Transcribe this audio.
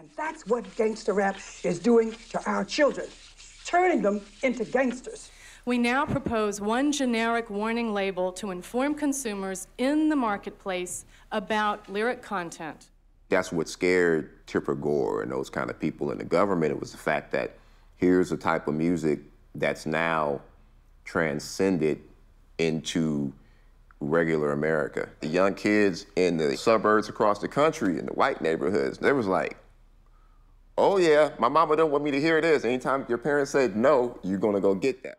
And that's what gangster rap is doing to our children, turning them into gangsters. We now propose one generic warning label to inform consumers in the marketplace about lyric content. That's what scared Tipper Gore and those kind of people in the government. It was the fact that here's a type of music that's now transcended into regular America. The young kids in the suburbs across the country, in the white neighborhoods, there was like, oh yeah, my mama don't want me to hear this. Anytime your parents said no, you're gonna go get that.